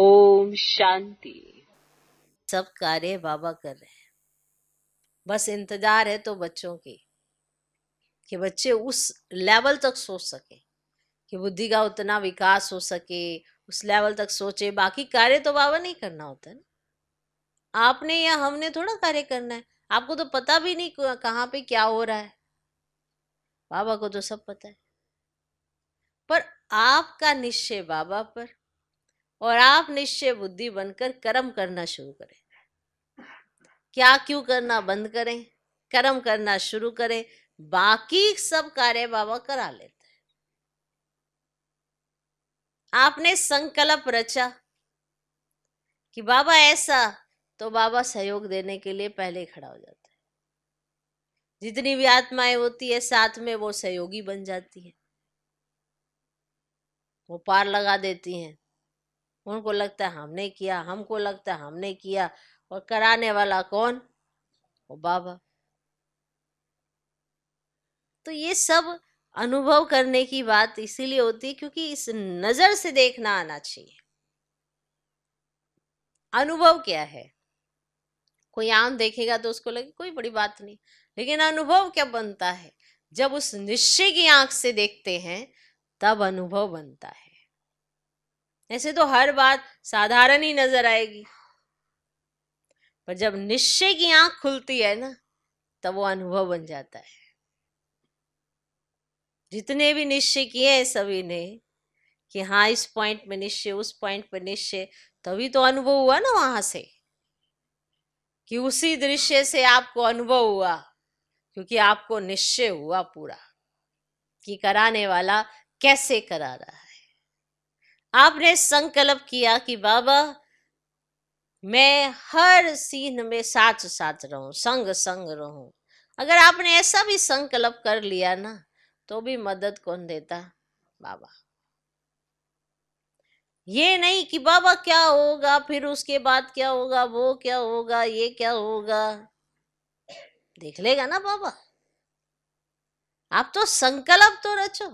ओम शांति सब कार्य बाबा कर रहे हैं बस इंतजार है तो बच्चों की कि बच्चे उस लेवल तक सोच सके कि बुद्धि का उतना विकास हो सके उस लेवल तक सोचे बाकी कार्य तो बाबा नहीं करना होता ना आपने या हमने थोड़ा कार्य करना है आपको तो पता भी नहीं कहाँ पे क्या हो रहा है बाबा को तो सब पता है पर आपका निश्चय बाबा पर और आप निश्चय बुद्धि बनकर कर्म करना शुरू करें क्या क्यों करना बंद करें कर्म करना शुरू करें बाकी सब कार्य बाबा करा लेते हैं आपने संकल्प रचा कि बाबा ऐसा तो बाबा सहयोग देने के लिए पहले खड़ा हो जाता है जितनी भी आत्माएं होती है साथ में वो सहयोगी बन जाती है वो पार लगा देती हैं उनको लगता है हमने किया हमको लगता है हमने किया और कराने वाला कौन वो बाबा तो ये सब अनुभव करने की बात इसीलिए होती है क्योंकि इस नजर से देखना आना चाहिए अनुभव क्या है कोई आम देखेगा तो उसको लगे कोई बड़ी बात नहीं लेकिन अनुभव क्या बनता है जब उस निश्चय की आंख से देखते हैं तब अनुभव बनता है ऐसे तो हर बात साधारण ही नजर आएगी पर जब निश्चय की आंख खुलती है ना तब वो अनुभव बन जाता है जितने भी निश्चय किए हैं सभी ने कि हाँ इस पॉइंट में निश्चय उस पॉइंट पर निश्चय तभी तो अनुभव हुआ ना वहां से कि उसी दृश्य से आपको अनुभव हुआ क्योंकि आपको निश्चय हुआ पूरा कि कराने वाला कैसे करा रहा है आपने संकल्प किया कि बाबा मैं हर सीन में साथ साथ रहूं संग संग रहूं अगर आपने ऐसा भी संकल्प कर लिया ना तो भी मदद कौन देता बाबा ये नहीं कि बाबा क्या होगा फिर उसके बाद क्या होगा वो क्या होगा ये क्या होगा देख लेगा ना बाबा आप तो संकल्प तो रचो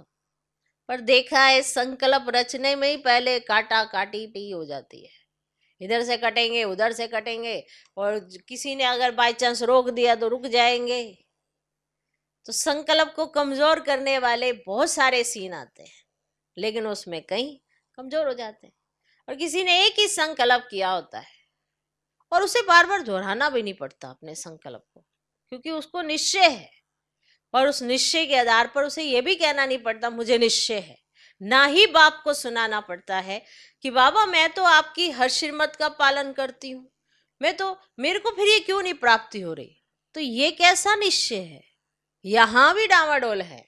पर देखा है संकल्प रचने में ही पहले काटा काटी पे हो जाती है इधर से कटेंगे उधर से कटेंगे और किसी ने अगर बाय चांस रोक दिया तो रुक जाएंगे तो संकल्प को कमज़ोर करने वाले बहुत सारे सीन आते हैं लेकिन उसमें कहीं कमज़ोर हो जाते हैं और किसी ने एक ही संकल्प किया होता है और उसे बार बार दोहराना भी नहीं पड़ता अपने संकल्प को क्योंकि उसको निश्चय है और उस निश्चय के आधार पर उसे यह भी कहना नहीं पड़ता मुझे निश्चय है ना ही बाप को सुनाना पड़ता है कि बाबा मैं तो आपकी हर श्रीमत का पालन करती हूँ मैं तो मेरे को फिर ये क्यों नहीं प्राप्ति हो रही तो ये कैसा निश्चय है यहां भी डावाडोल है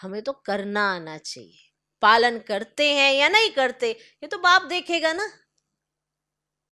हमें तो करना आना चाहिए पालन करते हैं या नहीं करते ये तो बाप देखेगा ना